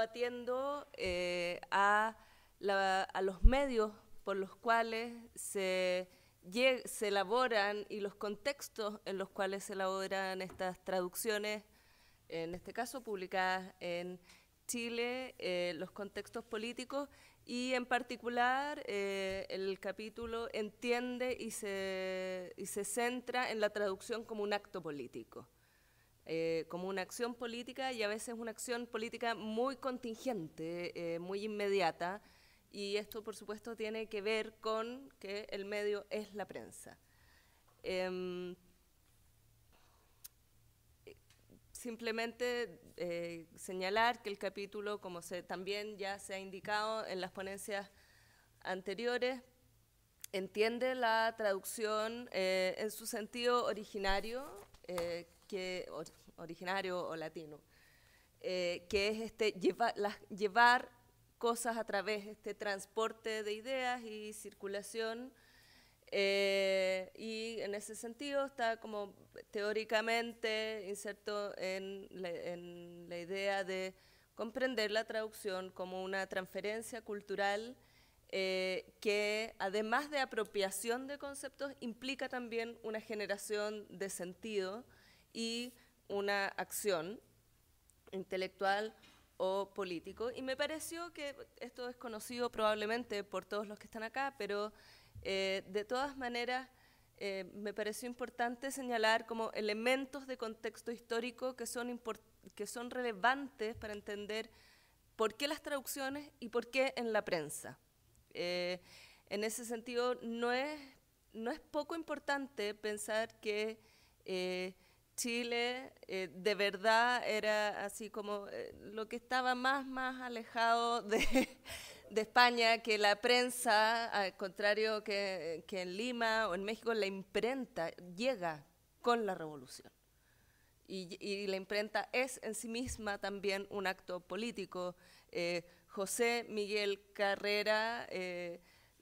atiendo eh, a, los medios por los cuales se, elaboran y los contextos en los cuales se elaboran estas traducciones, en este caso publicadas en Chile, eh, los contextos políticos y en particular eh, el capítulo entiende y se centra en la traducción como un acto político. Eh, como una acción política y a veces una acción política muy contingente, eh, muy inmediata, y esto por supuesto tiene que ver con que el medio es la prensa. Em, simplemente eh, señalar que el capítulo, como se, también ya se ha indicado en las ponencias anteriores, entiende la traducción en su sentido originario, eh, que, originario o latino, eh, que es este llevar cosas a través de este transporte de ideas y circulación. Eh, y en ese sentido está como teóricamente inserto en la, idea de comprender la traducción como una transferencia cultural eh, que además de apropiación de conceptos implica también una generación de sentido y una acción intelectual o político. Y me pareció que esto es conocido probablemente por todos los que están acá, pero eh, de todas maneras eh, me pareció importante señalar como elementos de contexto histórico que son, que son relevantes para entender por qué las traducciones y por qué en la prensa. Eh, en ese sentido, no es, no es poco importante pensar que Chile eh, de verdad era así como eh, lo que estaba más, más alejado de, España, que la prensa, al contrario que, en Lima o en México, la imprenta llega con la revolución. Y, la imprenta es en sí misma también un acto político. Eh, José Miguel Carrera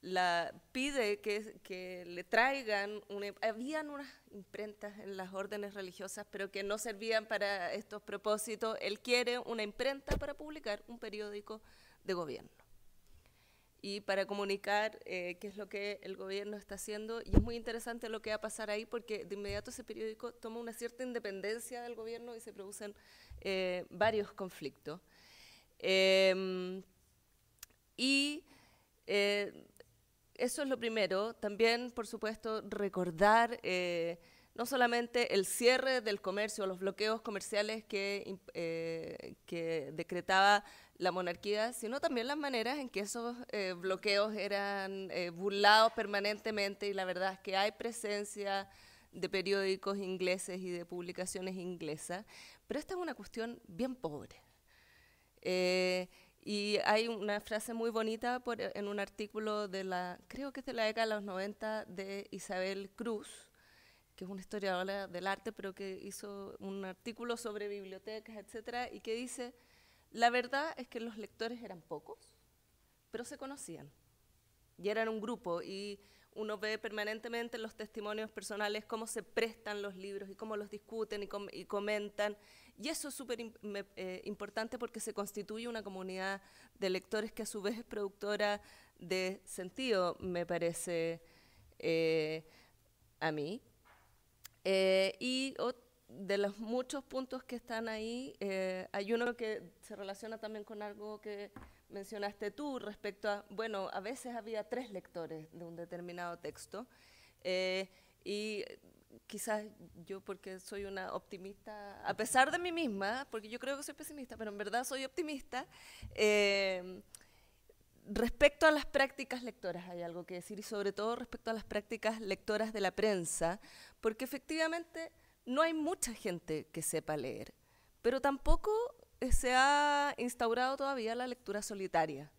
la pide que, le traigan, una, habían unas imprentas en las órdenes religiosas, pero que no servían para estos propósitos. Él quiere una imprenta para publicar un periódico de gobierno y para comunicar eh, qué es lo que el gobierno está haciendo. Y es muy interesante lo que va a pasar ahí porque de inmediato ese periódico toma una cierta independencia del gobierno y se producen eh, varios conflictos. Em, y eh, eso es lo primero. También, por supuesto, recordar eh, no solamente el cierre del comercio, los bloqueos comerciales eh, que, decretaba la monarquía, sino también las maneras en que esos eh, bloqueos eran burlados permanentemente y la verdad es que hay presencia de periódicos ingleses y de publicaciones inglesas, pero esta es una cuestión bien pobre. Y hay una frase muy bonita en un artículo de la, creo que es de la década de los 90, de Isabel Cruz, que es una historiadora del arte, pero que hizo un artículo sobre bibliotecas, etcétera, y que dice, la verdad es que los lectores eran pocos, pero se conocían. Y eran un grupo, y uno ve permanentemente los testimonios personales cómo se prestan los libros y cómo los discuten y, comentan. Y eso es súper eh, importante porque se constituye una comunidad de lectores que a su vez es productora de sentido, me parece eh, a mí. Eh, y de los muchos puntos que están ahí, hay uno que se relaciona también con algo que mencionaste tú respecto a, bueno, a veces había tres lectores de un determinado texto eh, y quizás yo porque soy una optimista, a pesar de mí misma, porque yo creo que soy pesimista, pero en verdad soy optimista, eh, respecto a las prácticas lectoras hay algo que decir y sobre todo respecto a las prácticas lectoras de la prensa, porque efectivamente no hay mucha gente que sepa leer, pero tampoco se ha instaurado todavía la lectura solitaria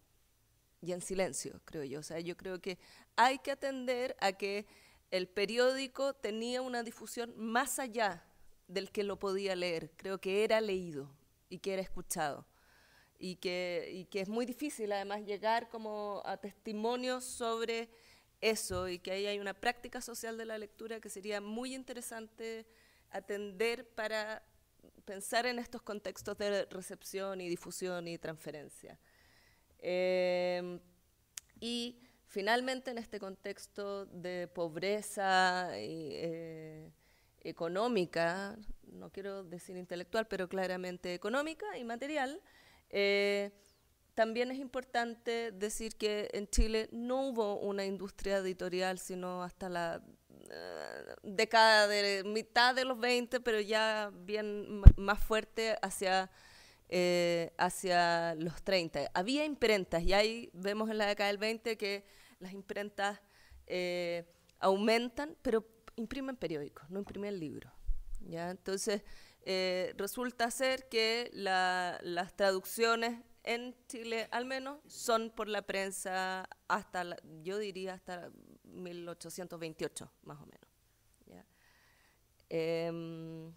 y en silencio, creo yo. O sea, yo creo que hay que atender a que el periódico tenía una difusión más allá del que lo podía leer. Creo que era leído y que era escuchado. Y que, que es muy difícil además llegar como a testimonios sobre eso y que ahí hay una práctica social de la lectura que sería muy interesante atender para pensar en estos contextos de recepción y difusión y transferencia. Em, y finalmente en este contexto de pobreza eh, económica, no quiero decir intelectual, pero claramente económica y material, eh, también es importante decir que en Chile no hubo una industria editorial sino hasta la eh, década de mitad de los 20, pero ya bien más fuerte hacia, eh, hacia los 30. Había imprentas y ahí vemos en la década del 20 que las imprentas eh, aumentan, pero imprimen periódicos, no imprimen libros. ¿ya? Entonces, resulta ser que las traducciones en Chile, al menos, son por la prensa hasta, yo diría, hasta 1828, más o menos. Em,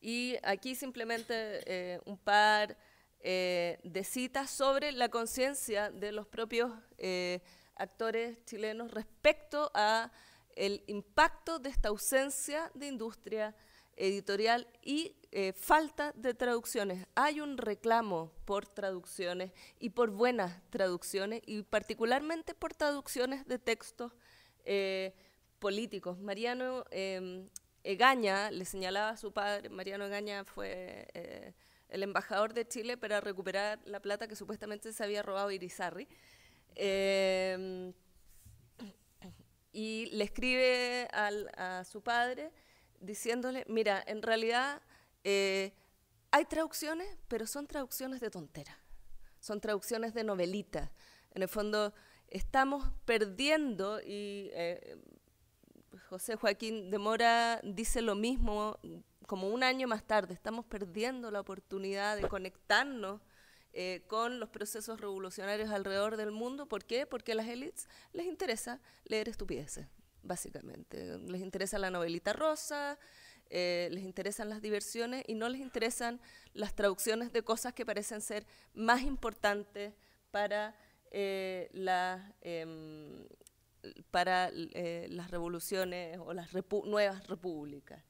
y aquí simplemente eh, un par eh, de citas sobre la conciencia de los propios eh, actores chilenos respecto a el impacto de esta ausencia de industria editorial y eh, falta de traducciones. Hay un reclamo por traducciones y por buenas traducciones y particularmente por traducciones de textos eh, políticos. Mariano em, Egaña, le señalaba a su padre, Mariano Egaña fue eh, el embajador de Chile para recuperar la plata que supuestamente se había robado Irizarri. Em, y le escribe a su padre diciéndole, mira, en realidad eh, hay traducciones, pero son traducciones de tontera, son traducciones de novelitas. En el fondo, estamos perdiendo y... Eh, José Joaquín de Mora dice lo mismo como un año más tarde, estamos perdiendo la oportunidad de conectarnos eh, con los procesos revolucionarios alrededor del mundo. ¿Por qué? Porque a las élites les interesa leer estupideces básicamente. Les interesa la novelita rosa, eh, les interesan las diversiones y no les interesan las traducciones de cosas que parecen ser más importantes para, eh, em, para eh, las revoluciones o las nuevas repúblicas.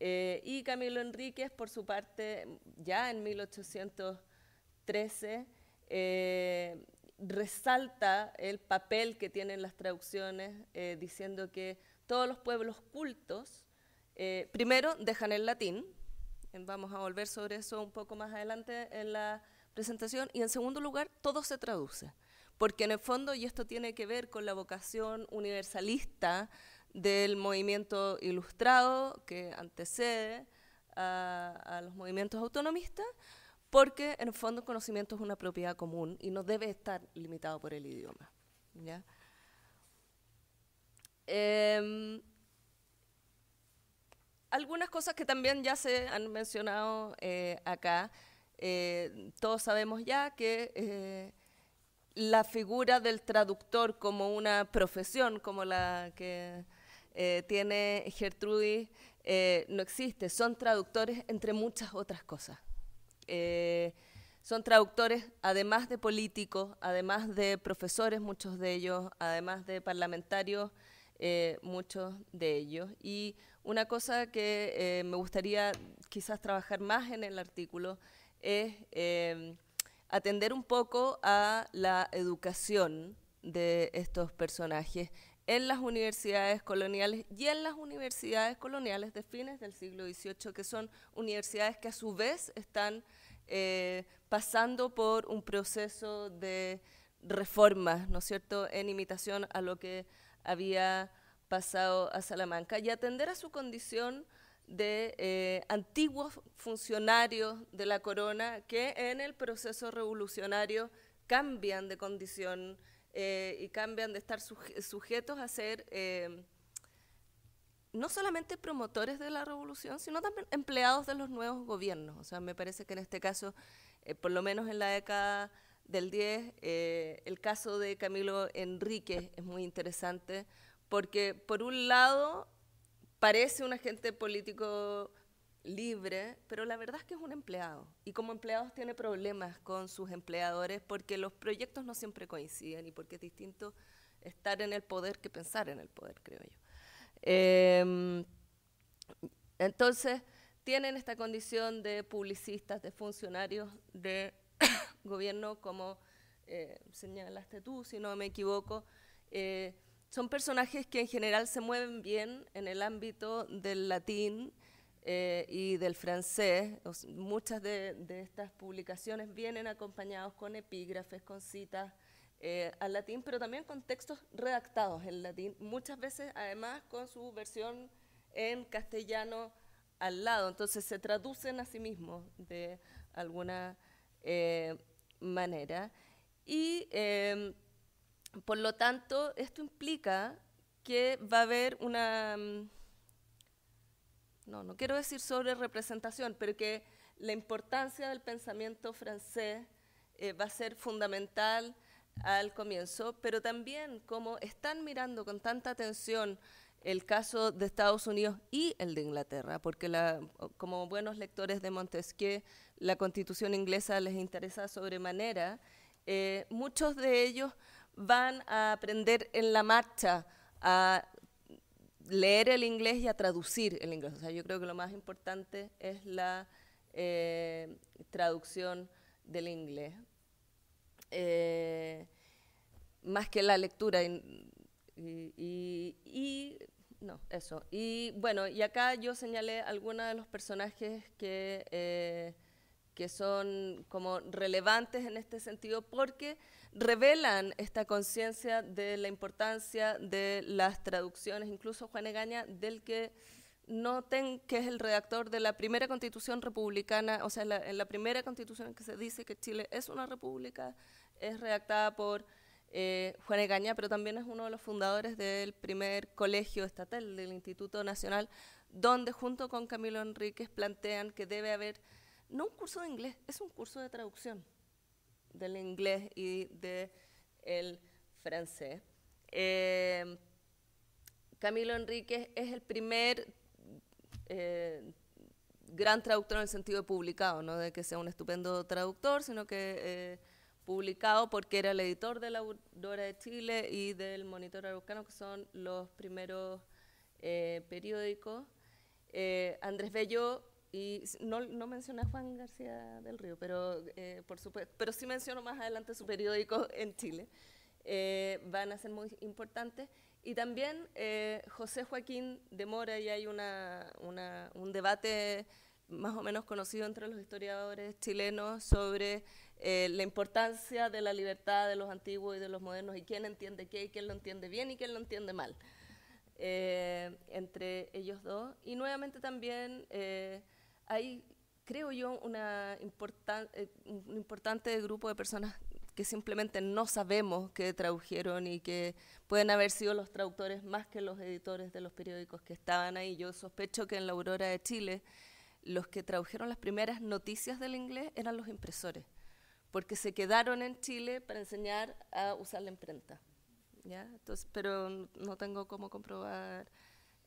y Camilo Enríquez, por su parte, ya en 1813, resalta el papel que tienen las traducciones, eh, diciendo que todos los pueblos cultos, eh, primero, dejan el latín, eh, vamos a volver sobre eso un poco más adelante en la presentación, y en segundo lugar, todo se traduce, porque en el fondo, y esto tiene que ver con la vocación universalista del movimiento ilustrado que antecede a los movimientos autonomistas, porque en el fondo el conocimiento es una propiedad común y no debe estar limitado por el idioma. ¿ya? Em, algunas cosas que también ya se han mencionado eh, acá, eh, todos sabemos ya que eh, la figura del traductor como una profesión, como la que tiene Gertrudis, no existe, son traductores entre muchas otras cosas. Eh, son traductores, además de políticos, además de profesores, muchos de ellos, además de parlamentarios, eh, muchos de ellos. Y una cosa que eh, me gustaría quizás trabajar más en el artículo es em, atender un poco a la educación de estos personajes en las universidades coloniales y en las universidades coloniales de fines del siglo XVIII, que son universidades que a su vez están eh, pasando por un proceso de reformas, ¿no es cierto?, en imitación a lo que había pasado a Salamanca, y atender a su condición de eh, antiguos funcionarios de la corona que en el proceso revolucionario cambian de condición eh, y cambian de estar sujetos a ser eh, no solamente promotores de la revolución, sino también empleados de los nuevos gobiernos. O sea, me parece que en este caso, eh, por lo menos en la década del 10, el caso de Camilo Enrique es muy interesante, porque por un lado parece un agente político libre, pero la verdad es que es un empleado y como empleados tiene problemas con sus empleadores porque los proyectos no siempre coinciden y porque es distinto estar en el poder que pensar en el poder, creo yo. Em, entonces, tienen esta condición de publicistas, de funcionarios de gobierno, como eh, señalaste tú, si no me equivoco. Eh, son personajes que en general se mueven bien en el ámbito del latín, eh, y del francés. Muchas de, estas publicaciones vienen acompañados con epígrafes, con citas eh, al latín, pero también con textos redactados en latín, muchas veces además con su versión en castellano al lado. Entonces se traducen a sí mismos de alguna eh, manera. Y por lo tanto, esto implica que va a haber una... Mm, no, no quiero decir sobre representación, pero que la importancia del pensamiento francés eh, va a ser fundamental al comienzo, pero también como están mirando con tanta atención el caso de Estados Unidos y el de Inglaterra, porque como buenos lectores de Montesquieu, la constitución inglesa les interesa sobremanera, eh, muchos de ellos van a aprender en la marcha a leer el inglés y a traducir el inglés. O sea, yo creo que lo más importante es la eh, traducción del inglés, eh, más que la lectura. Y, no, eso. Y bueno, y acá yo señalé algunos de los personajes que, eh, que son como relevantes en este sentido porque revelan esta conciencia de la importancia de las traducciones, incluso Juan Egaña, del que noten que es el redactor de la primera constitución republicana, o sea, en la primera constitución que se dice que Chile es una república, es redactada por eh, Juan Egaña, pero también es uno de los fundadores del primer colegio estatal, del Instituto Nacional, donde junto con Camilo Enríquez plantean que debe haber, no un curso de inglés, es un curso de traducción del inglés y del francés. Eh, Camilo Enríquez es el primer eh, gran traductor en el sentido de publicado, no de que sea un estupendo traductor, sino que eh, publicado porque era el editor de la Aurora de Chile y del Monitor Araucano, que son los primeros periódicos. Andrés Bello y no, mencioné a Juan García del Río, pero, eh, por supuesto, pero sí menciono más adelante su periódico en Chile. Eh, van a ser muy importantes. Y también eh, José Joaquín de Mora, y hay una, un debate más o menos conocido entre los historiadores chilenos sobre la importancia de la libertad de los antiguos y de los modernos y quién entiende qué y quién lo entiende bien y quién lo entiende mal, entre ellos dos. Y nuevamente también hay, creo yo, una eh, un importante grupo de personas que simplemente no sabemos que tradujeron y que pueden haber sido los traductores más que los editores de los periódicos que estaban ahí. Yo sospecho que en la Aurora de Chile los que tradujeron las primeras noticias del inglés eran los impresores, porque se quedaron en Chile para enseñar a usar la imprenta. Entonces, pero no tengo cómo comprobar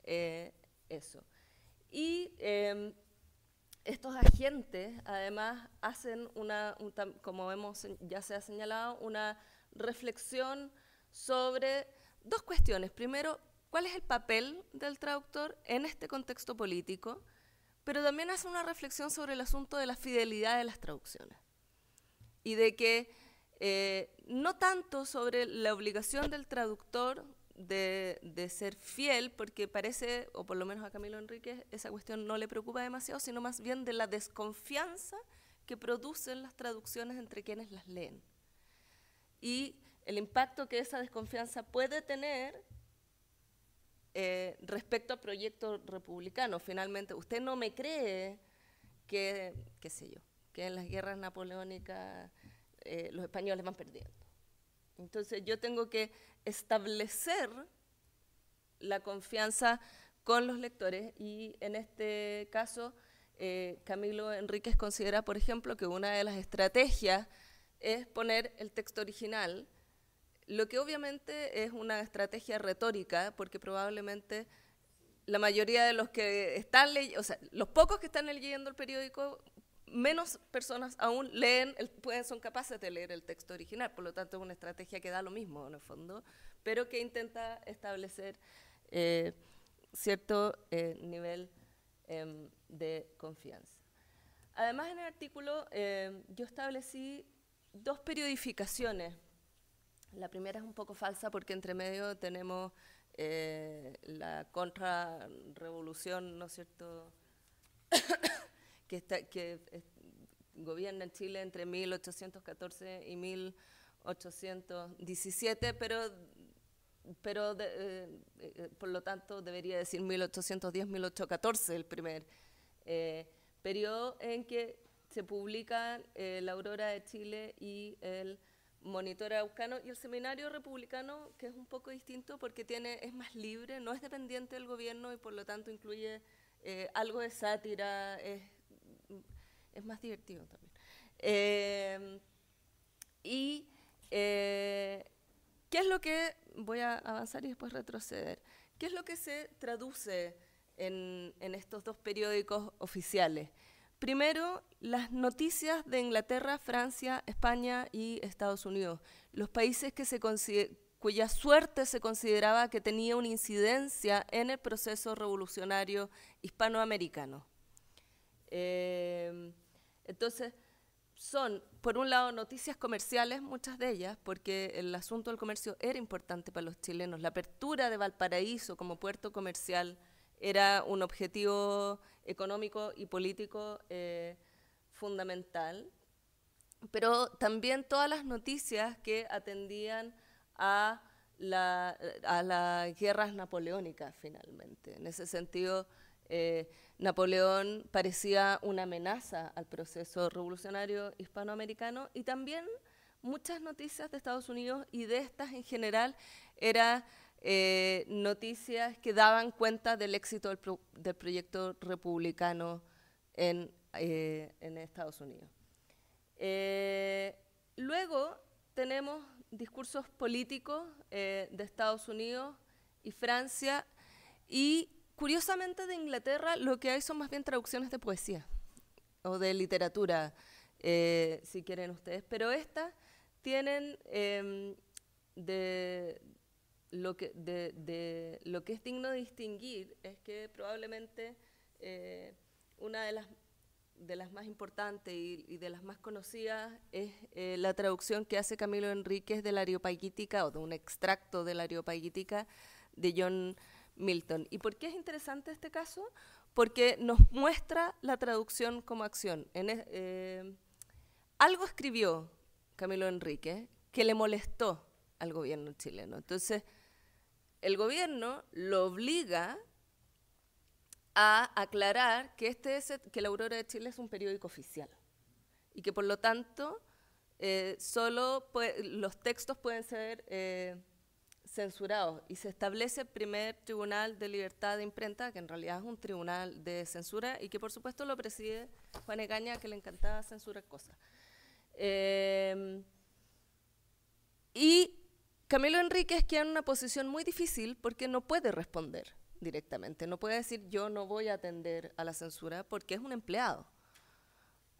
eh, eso. Y em, estos agentes además hacen una, como ya se ha señalado, una reflexión sobre dos cuestiones. Primero, cuál es el papel del traductor en este contexto político, pero también hace una reflexión sobre el asunto de la fidelidad de las traducciones y de que eh, no tanto sobre la obligación del traductor de, ser fiel, porque parece, o por lo menos a Camilo Enríquez, esa cuestión no le preocupa demasiado, sino más bien de la desconfianza que producen las traducciones entre quienes las leen. Y el impacto que esa desconfianza puede tener eh, respecto a proyectos republicanos. Finalmente, usted no me cree que, qué sé yo, que en las guerras napoleónicas eh, los españoles van perdiendo. Entonces yo tengo que establecer la confianza con los lectores y en este caso eh, Camilo Enríquez considera, por ejemplo, que una de las estrategias es poner el texto original, lo que obviamente es una estrategia retórica, porque probablemente la mayoría de los que están leyendo, o sea, los pocos que están leyendo el periódico menos personas aún leen, son capaces de leer el texto original, por lo tanto es una estrategia que da lo mismo en el fondo, pero que intenta establecer eh, cierto eh, nivel em, de confianza. Además en el artículo em, yo establecí dos periodificaciones. La primera es un poco falsa porque entre medio tenemos eh, la contrarrevolución, ¿no es cierto?, que, que gobierna en Chile entre 1814 y 1817, pero, pero eh, eh, por lo tanto debería decir 1810-1814, el primer eh, periodo en que se publica La Aurora de Chile y el Monitor Auscano y el Seminario Republicano, que es un poco distinto porque tiene, es más libre, no es dependiente del gobierno y por lo tanto incluye algo de sátira, es es más divertido también. Eh, y eh, qué es lo que, voy a avanzar y después retroceder, qué es lo que se traduce en, estos dos periódicos oficiales. Primero, las noticias de Inglaterra, Francia, España y Estados Unidos, los países que se cuya suerte se consideraba que tenía una incidencia en el proceso revolucionario hispanoamericano. Eh, entonces, son, por un lado, noticias comerciales, muchas de ellas, porque el asunto del comercio era importante para los chilenos. La apertura de Valparaíso como puerto comercial era un objetivo económico y político eh, fundamental, pero también todas las noticias que atendían a las guerras napoleónicas, finalmente. En ese sentido, eh, Napoleón parecía una amenaza al proceso revolucionario hispanoamericano y también muchas noticias de Estados Unidos y de estas en general eran eh, noticias que daban cuenta del éxito del, proyecto republicano en eh, Estados Unidos. luego tenemos discursos políticos de Estados Unidos y Francia y Curiosamente de Inglaterra lo que hay son más bien traducciones de poesía o de literatura, eh, si quieren ustedes, pero estas tienen em, de, lo que, es digno de distinguir es que probablemente eh, una de las, de las más importantes y, de las más conocidas es eh, la traducción que hace Camilo Enríquez de la Areopaguítica o de un extracto de la Areopaguítica de John Milton. ¿Y por qué es interesante este caso? Porque nos muestra la traducción como acción. Eh, algo escribió Camilo Enrique que le molestó al gobierno chileno. Entonces, el gobierno lo obliga a aclarar que, este que La Aurora de Chile es un periódico oficial y que por lo tanto eh, solo los textos pueden ser eh, censurados y se establece el primer tribunal de libertad de imprenta, que en realidad es un tribunal de censura y que por supuesto lo preside Juan Egaña, que le encantaba censurar cosas. Em, y Camilo Enríquez queda en una posición muy difícil porque no puede responder directamente, no puede decir yo no voy a atender a la censura porque es un empleado.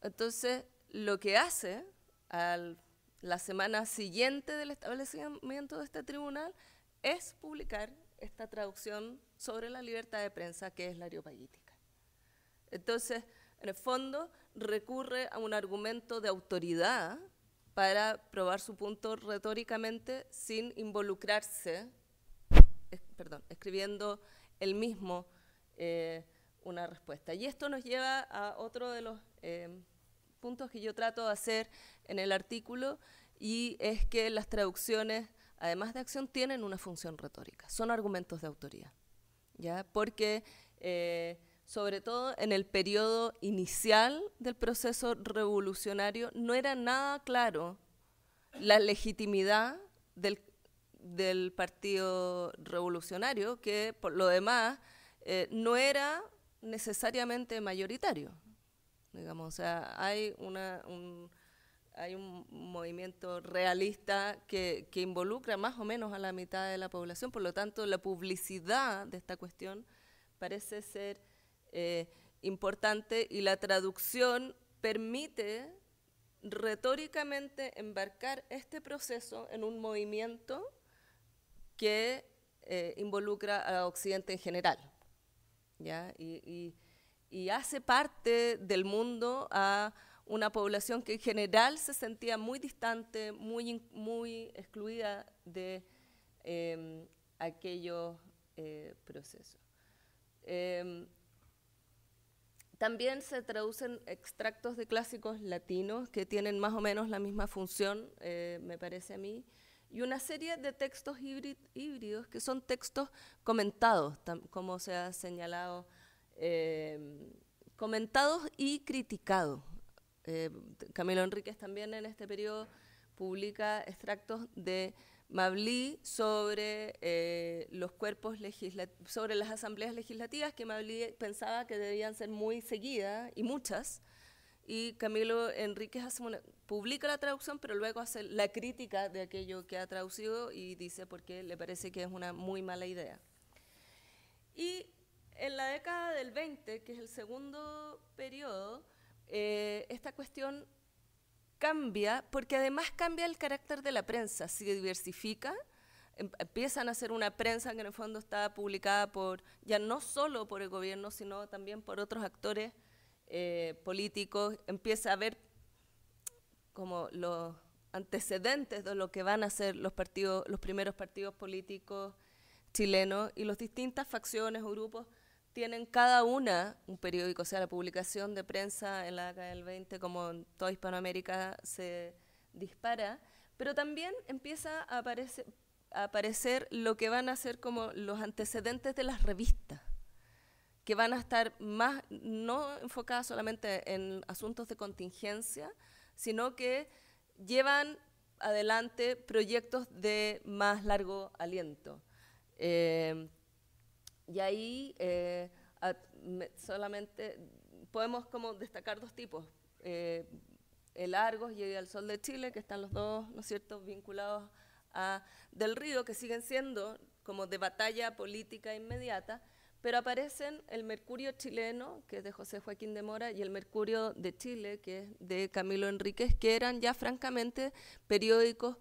Entonces, lo que hace al la semana siguiente del establecimiento de este tribunal es publicar esta traducción sobre la libertad de prensa que es la areopagítica. Entonces, en el fondo, recurre a un argumento de autoridad para probar su punto retóricamente sin involucrarse, perdón, escribiendo él mismo eh, una respuesta. Y esto nos lleva a otro de los... Eh, puntos que yo trato de hacer en el artículo y es que las traducciones, además de acción, tienen una función retórica, son argumentos de autoría, ¿ya? Porque eh, sobre todo en el periodo inicial del proceso revolucionario no era nada claro la legitimidad del, partido revolucionario, que por lo demás eh, no era necesariamente mayoritario, digamos. O sea, hay, un, hay un movimiento realista que, involucra más o menos a la mitad de la población, por lo tanto, la publicidad de esta cuestión parece ser eh, importante y la traducción permite retóricamente embarcar este proceso en un movimiento que eh, involucra a Occidente en general. ¿ya? y y hace parte del mundo a una población que en general se sentía muy distante, muy, muy excluida de em, aquellos eh, procesos. Em, también se traducen extractos de clásicos latinos que tienen más o menos la misma función, eh, me parece a mí, y una serie de textos híbridos que son textos comentados, como se ha señalado Em, comentados y criticados. Eh, Camilo Enríquez también en este periodo publica extractos de Mablí sobre eh, los cuerpos sobre las asambleas legislativas que Mablí pensaba que debían ser muy seguidas y muchas y Camilo Enríquez hace publica la traducción pero luego hace la crítica de aquello que ha traducido y dice porque le parece que es una muy mala idea y en la década del 20, que es el segundo periodo, eh, esta cuestión cambia, porque además cambia el carácter de la prensa, se diversifica, em, empiezan a hacer una prensa que en el fondo está publicada por, ya no solo por el gobierno, sino también por otros actores eh, políticos, empieza a ver como los antecedentes de lo que van a ser los partidos, los primeros partidos políticos chilenos y las distintas facciones o grupos tienen cada una un periódico, o sea, la publicación de prensa en la década del 20, como en toda Hispanoamérica, se dispara, pero también empieza a aparecer, lo que van a ser como los antecedentes de las revistas que van a estar más, no enfocadas solamente en asuntos de contingencia, sino que llevan adelante proyectos de más largo aliento. Eh, y ahí eh, solamente podemos como destacar dos tipos, eh, el Argos y el Sol de Chile, que están los dos, ¿no es vinculados a Del Río, que siguen siendo como de batalla política inmediata, pero aparecen el Mercurio chileno, que es de José Joaquín de Mora, y el Mercurio de Chile, que es de Camilo Enríquez, que eran ya francamente periódicos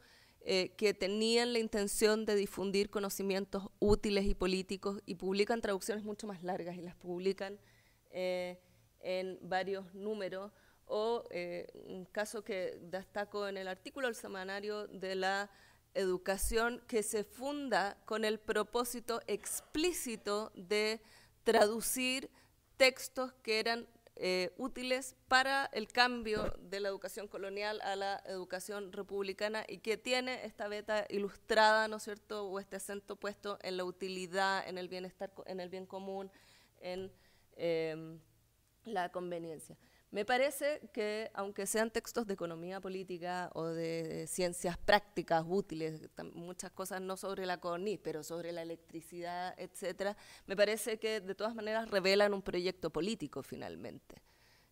eh, que tenían la intención de difundir conocimientos útiles y políticos y publican traducciones mucho más largas y las publican eh, en varios números. O eh, un caso que destaco en el artículo del semanario de la educación que se funda con el propósito explícito de traducir textos que eran eh, útiles para el cambio de la educación colonial a la educación republicana y que tiene esta beta ilustrada, ¿no es cierto?, o este acento puesto en la utilidad, en el bienestar, en el bien común, en em, la conveniencia. Me parece que, aunque sean textos de economía política o de ciencias prácticas útiles, muchas cosas no sobre la CONI, pero sobre la electricidad, etcétera, me parece que de todas maneras revelan un proyecto político finalmente,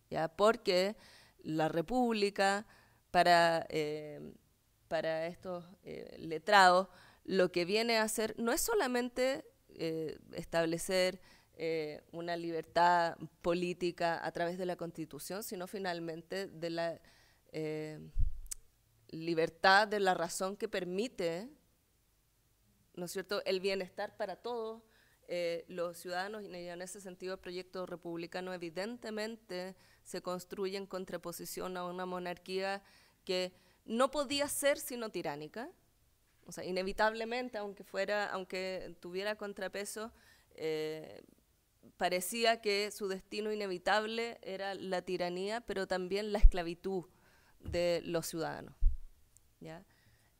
¿ya? porque la República, para, eh, estos eh, letrados, lo que viene a hacer no es solamente eh, establecer eh, una libertad política a través de la constitución, sino finalmente de la eh, libertad de la razón que permite, ¿no es cierto?, el bienestar para todos eh, los ciudadanos y en ese sentido el proyecto republicano evidentemente se construye en contraposición a una monarquía que no podía ser sino tiránica, o sea, inevitablemente, aunque fuera, aunque tuviera contrapeso, eh, parecía que su destino inevitable era la tiranía, pero también la esclavitud de los ciudadanos. ¿ya?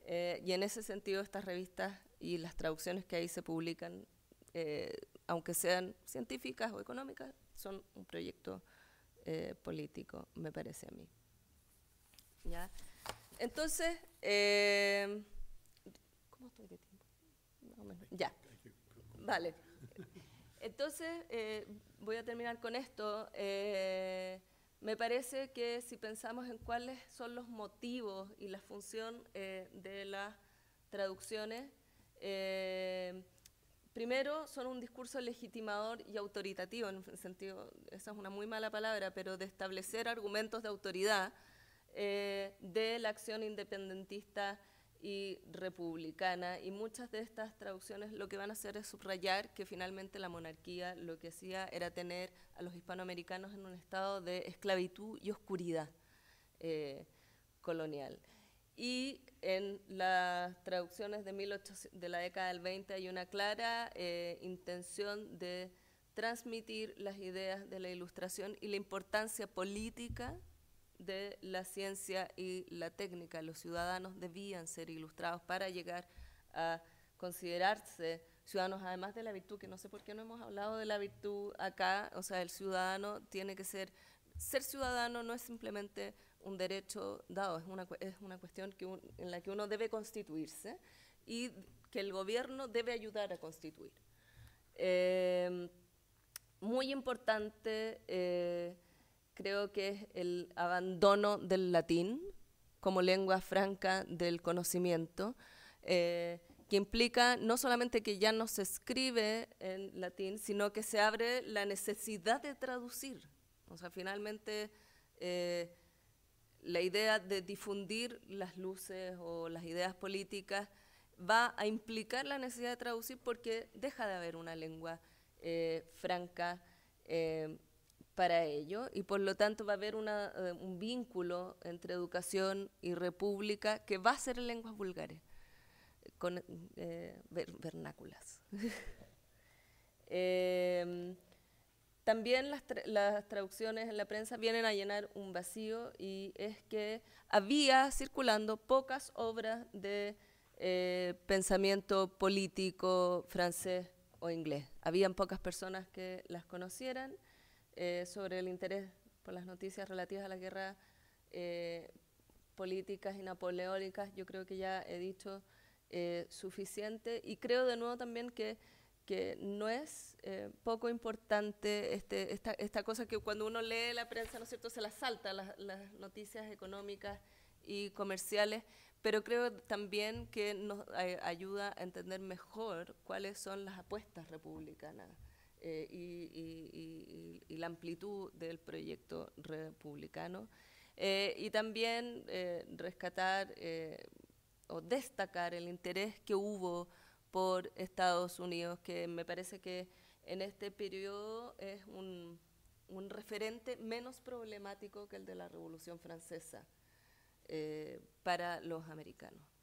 Eh, y en ese sentido estas revistas y las traducciones que ahí se publican, eh, aunque sean científicas o económicas, son un proyecto eh, político, me parece a mí. ¿Ya? Entonces, ¿cómo estoy de tiempo? ya, vale. Entonces, eh, voy a terminar con esto. Eh, me parece que si pensamos en cuáles son los motivos y la función eh, de las traducciones, primero son un discurso legitimador y autoritativo, en el sentido, esa es una muy mala palabra, pero de establecer argumentos de autoridad de la acción independentista y republicana, y muchas de estas traducciones lo que van a hacer es subrayar que finalmente la monarquía lo que hacía era tener a los hispanoamericanos en un estado de esclavitud y oscuridad eh, colonial. Y en las traducciones de, de la década del 20 hay una clara eh, intención de transmitir las ideas de la ilustración y la importancia política de la ciencia y la técnica. Los ciudadanos debían ser ilustrados para llegar a considerarse ciudadanos, además de la virtud, que no sé por qué no hemos hablado de la virtud acá, o sea, el ciudadano tiene que ser, ser ciudadano no es simplemente un derecho dado, es una, es una cuestión que en la que uno debe constituirse y que el gobierno debe ayudar a constituir. Eh, muy importante... Eh, creo que es el abandono del latín como lengua franca del conocimiento, eh, que implica no solamente que ya no se escribe en latín, sino que se abre la necesidad de traducir. O sea, finalmente eh, la idea de difundir las luces o las ideas políticas va a implicar la necesidad de traducir porque deja de haber una lengua eh, franca para ello y por lo tanto va a haber eh, un vínculo entre educación y república que va a ser en lenguas vulgares, con eh, vernáculas. Em, también las, traducciones en la prensa vienen a llenar un vacío y es que había circulando pocas obras de eh, pensamiento político francés o inglés. Habían pocas personas que las conocieran eh, sobre el interés por las noticias relativas a la guerra eh, políticas y napoleónicas, yo creo que ya he dicho eh, suficiente y creo de nuevo también que, no es poco importante este, esta, esta, cosa que cuando uno lee la prensa, ¿no es cierto?, se la salta las noticias económicas y comerciales, pero creo también que nos ayuda a entender mejor cuáles son las apuestas republicanas eh, y, la amplitud del proyecto republicano. Eh, y también eh, rescatar o destacar el interés que hubo por Estados Unidos, que me parece que en este periodo es un referente menos problemático que el de la Revolución Francesa para los americanos.